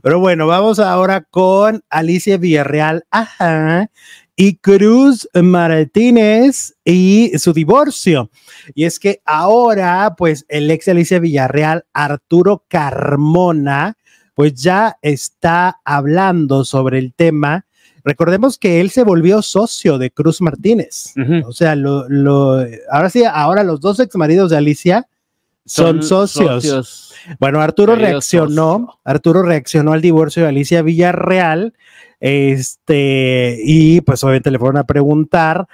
Pero bueno, vamos ahora con Alicia Villarreal. Ajá y Cruz Martínez y su divorcio. Y es que ahora, pues, el ex Alicia Villarreal, Arturo Carmona, pues ya está hablando sobre el tema. Recordemos que él se volvió socio de Cruz Martínez. O sea, lo, ahora sí, ahora los dos ex maridos de Alicia son, socios bueno, Arturo reaccionó, Arturo reaccionó al divorcio de Alicia Villarreal, este, y pues obviamente le fueron a preguntar.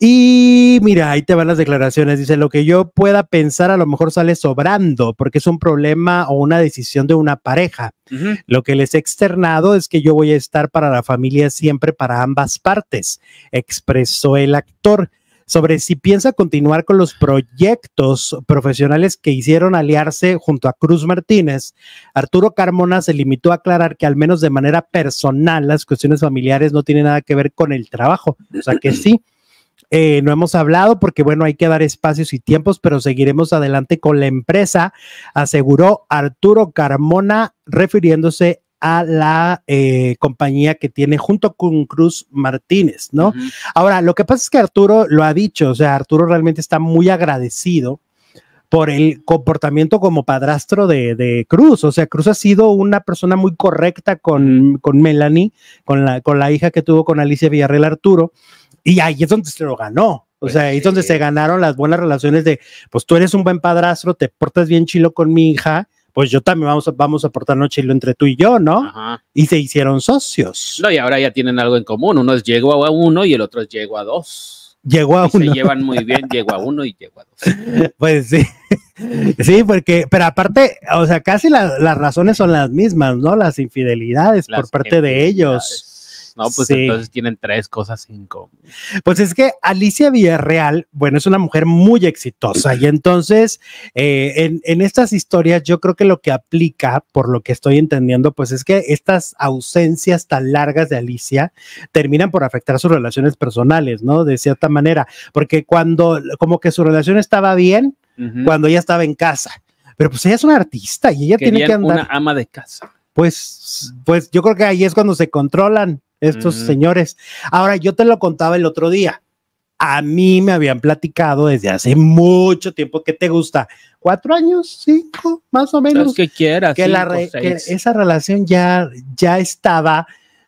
Y mira, ahí te van las declaraciones. Dice, lo que yo pueda pensar a lo mejor sale sobrando porque es un problema o una decisión de una pareja. Lo que les he externado es que yo voy a estar para la familia siempre, para ambas partes, expresó el actor sobre si piensa continuar con los proyectos profesionales que hicieron aliarse junto a Cruz Martínez. Arturo Carmona se limitó a aclarar que al menos de manera personal las cuestiones familiares no tienen nada que ver con el trabajo. O sea que sí. Eh, no hemos hablado porque, bueno, hay que dar espacios y tiempos, pero seguiremos adelante con la empresa, aseguró Arturo Carmona, refiriéndose a la eh, compañía que tiene junto con Cruz Martínez, ¿no? Ahora, lo que pasa es que Arturo lo ha dicho, o sea, Arturo realmente está muy agradecido por el comportamiento como padrastro de, Cruz. O sea, Cruz ha sido una persona muy correcta con, Melanie, con la, con la hija que tuvo con Alicia Villarreal Arturo, y ahí es donde se lo ganó. O pues sea, ahí es donde se ganaron las buenas relaciones de, pues tú eres un buen padrastro, te portas bien chilo con mi hija, pues yo también vamos a, vamos a aportar chilo entre tú y yo, ¿no? Y se hicieron socios. No, y ahora ya tienen algo en común. Uno es llegó a uno y el otro es llegó a dos. Llegó a uno. Se llevan muy bien, llegó a uno y llegó a dos. Pues sí. Sí, porque, pero aparte, o sea, casi las razones son las mismas, ¿no? Las infidelidades por parte de ellos. No, pues entonces tienen tres cosas cinco. Pues es que Alicia Villarreal, bueno, es una mujer muy exitosa y entonces eh, en, estas historias yo creo que lo que aplica, por lo que estoy entendiendo, pues es que estas ausencias tan largas de Alicia terminan por afectar sus relaciones personales, ¿no? De cierta manera, porque cuando como que su relación estaba bien, cuando ella estaba en casa. Pero pues ella es una artista y ella tiene que andar. Una ama de casa. Pues, pues yo creo que ahí es cuando se controlan estos señores. Ahora, yo te lo contaba el otro día. A mí me habían platicado desde hace mucho tiempo que te gusta. Cuatro años, cinco, más o menos. que quieras. Que, la esa relación ya, ya estaba,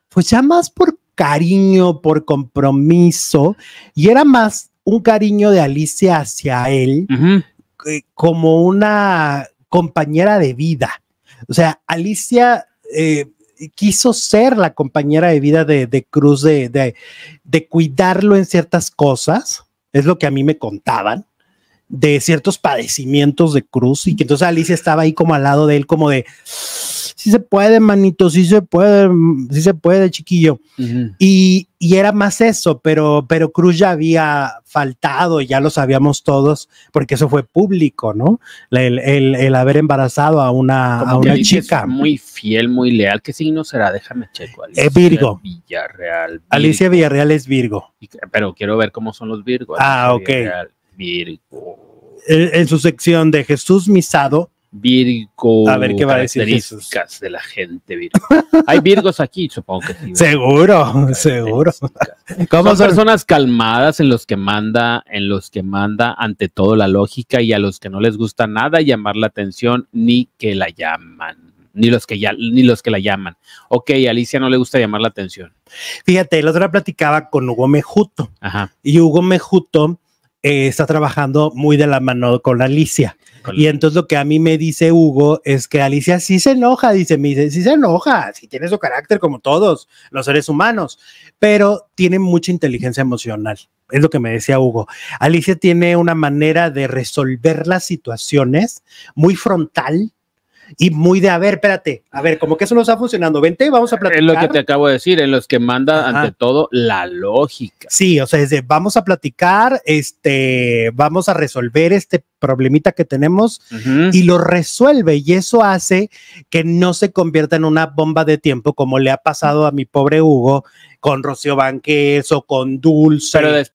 pues ya más por cariño, por compromiso, y era más un cariño de Alicia hacia él, como una compañera de vida. O sea, Alicia eh, quiso ser la compañera de vida de, de Cruz, de, de, cuidarlo en ciertas cosas, es lo que a mí me contaban, de ciertos padecimientos de Cruz, y que entonces Alicia estaba ahí como al lado de él, como de, sí se puede, manito, sí se puede, sí se puede, chiquillo. y, era más eso, pero, pero Cruz ya había faltado, ya lo sabíamos todos, porque eso fue público, ¿no? El, haber embarazado a una, a una chica. Muy fiel, muy leal. ¿Qué signo será? Déjame checo. es Virgo. Alicia Villarreal es Virgo. pero quiero ver cómo son los Virgos. Ah, ok. Virgo. en su sección de Jesús Misado, Virgo. A ver qué va a decir Jesús? de la gente Virgo. Hay Virgos aquí, supongo que sí. Seguro, seguro. Como personas calmadas en los que manda, en los que manda ante todo la lógica y a los que no les gusta nada llamar la atención ni que la llaman. Ni los, que ya, ni los que la llaman. Ok, Alicia no le gusta llamar la atención. Fíjate, el otro día platicaba con Hugo Mejuto. Ajá. Y Hugo Mejuto eh, está trabajando muy de la mano con Alicia. y entonces lo que a mí me dice Hugo es que Alicia sí se enoja, dice, me dice, sí se enoja, sí tiene su carácter como todos los seres humanos, pero tiene mucha inteligencia emocional. Es lo que me decía Hugo. Alicia tiene una manera de resolver las situaciones muy frontal, y muy de a ver, espérate, a ver, como que eso no está funcionando, vente, vamos a platicar. Es lo que te acabo de decir, en los que manda ante todo la lógica. Sí, o sea, es de vamos a platicar, este, vamos a resolver este problemita que tenemos y lo resuelve y eso hace que no se convierta en una bomba de tiempo como le ha pasado a mi pobre Hugo con Rocío Banques o con Dulce. Pero,